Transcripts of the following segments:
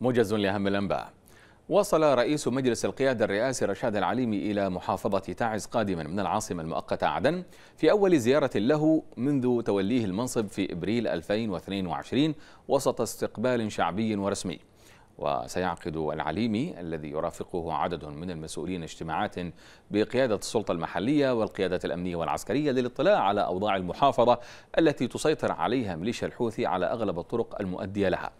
موجز لأهم الأنباء وصل رئيس مجلس القيادة الرئاسي رشاد العليمي إلى محافظة تعز قادما من العاصمة المؤقتة عدن في أول زيارة له منذ توليه المنصب في إبريل 2022 وسط استقبال شعبي ورسمي وسيعقد العليمي الذي يرافقه عدد من المسؤولين اجتماعات بقيادة السلطة المحلية والقيادة الأمنية والعسكرية للاطلاع على أوضاع المحافظة التي تسيطر عليها ميليشيا الحوثي على أغلب الطرق المؤدية لها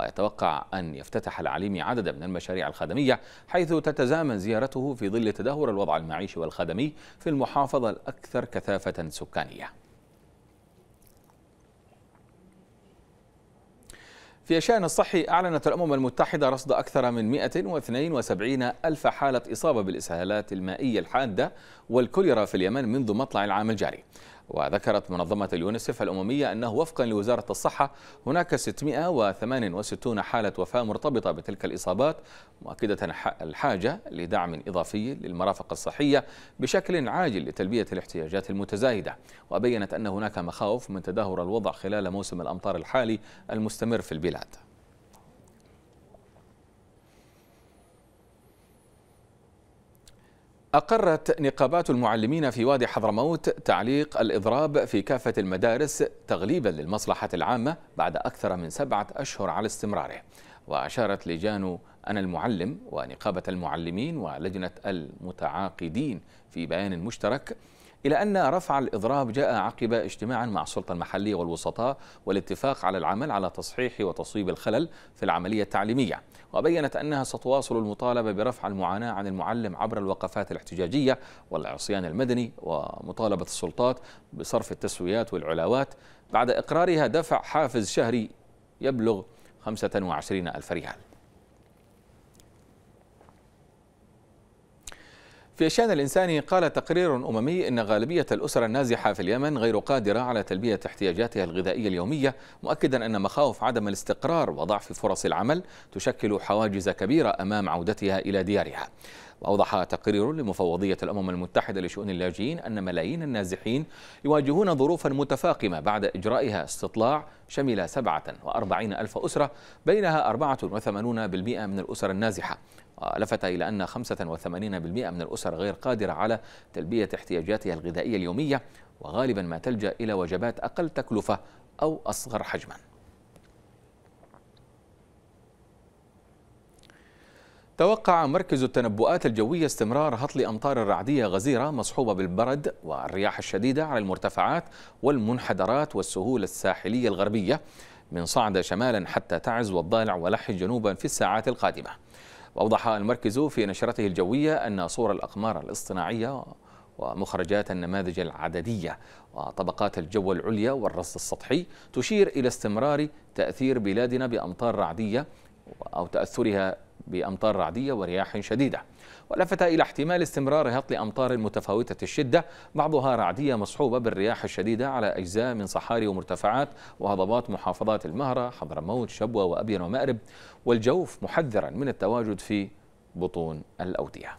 ويتوقع أن يفتتح العليمي عددا من المشاريع الخدمية حيث تتزامن زيارته في ظل تدهور الوضع المعيشي والخدمي في المحافظة الأكثر كثافة سكانية في الشأن الصحي أعلنت الأمم المتحدة رصد أكثر من 172 ألف حالة إصابة بالإسهالات المائية الحادة والكوليرا في اليمن منذ مطلع العام الجاري وذكرت منظمة اليونسف الأممية أنه وفقا لوزارة الصحة هناك 668 حالة وفاة مرتبطة بتلك الإصابات مؤكدة الحاجة لدعم إضافي للمرافق الصحية بشكل عاجل لتلبية الاحتياجات المتزايدة وبينت أن هناك مخاوف من تدهور الوضع خلال موسم الأمطار الحالي المستمر في البلاد أقرت نقابات المعلمين في وادي حضرموت تعليق الإضراب في كافة المدارس تغليبا للمصلحة العامة بعد أكثر من سبعة أشهر على استمراره وأشارت لجان أنا المعلم ونقابة المعلمين ولجنة المتعاقدين في بيان مشترك إلى أن رفع الإضراب جاء عقب اجتماع مع السلطة المحلية والوسطاء والاتفاق على العمل على تصحيح وتصويب الخلل في العملية التعليمية وبينت أنها ستواصل المطالبة برفع المعاناة عن المعلم عبر الوقفات الاحتجاجية والعصيان المدني ومطالبة السلطات بصرف التسويات والعلاوات بعد إقرارها دفع حافز شهري يبلغ 25 ألف ريال في الشأن الإنساني قال تقرير أممي إن غالبية الأسر النازحة في اليمن غير قادرة على تلبية احتياجاتها الغذائية اليومية مؤكدا أن مخاوف عدم الاستقرار وضعف فرص العمل تشكل حواجز كبيرة أمام عودتها إلى ديارها وأوضح تقرير لمفوضية الأمم المتحدة لشؤون اللاجئين أن ملايين النازحين يواجهون ظروفا متفاقمة بعد إجرائها استطلاع شمل 47 ألف أسرة بينها 84% من الأسر النازحة لفت إلى أن 85% من الأسر غير قادرة على تلبية احتياجاتها الغذائية اليومية وغالبا ما تلجأ إلى وجبات أقل تكلفة أو أصغر حجما توقع مركز التنبؤات الجوية استمرار هطل أمطار الرعدية غزيرة مصحوبة بالبرد والرياح الشديدة على المرتفعات والمنحدرات والسهول الساحلية الغربية من صعد شمالا حتى تعز والضالع ولح جنوبا في الساعات القادمة وأوضح المركز في نشرته الجوية أن صور الأقمار الاصطناعية ومخرجات النماذج العددية وطبقات الجو العليا والرصد السطحي تشير إلى استمرار تأثير بلادنا بأمطار رعدية أو تأثرها بأمطار رعدية ورياح شديدة ولفت إلى احتمال استمرار هطل أمطار متفاوتة الشدة بعضها رعدية مصحوبة بالرياح الشديدة على أجزاء من صحاري ومرتفعات وهضبات محافظات المهرة حضرموت شبوة وأبين ومأرب والجوف محذرا من التواجد في بطون الأودية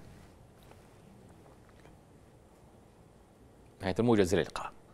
نهاية الموجز للقاء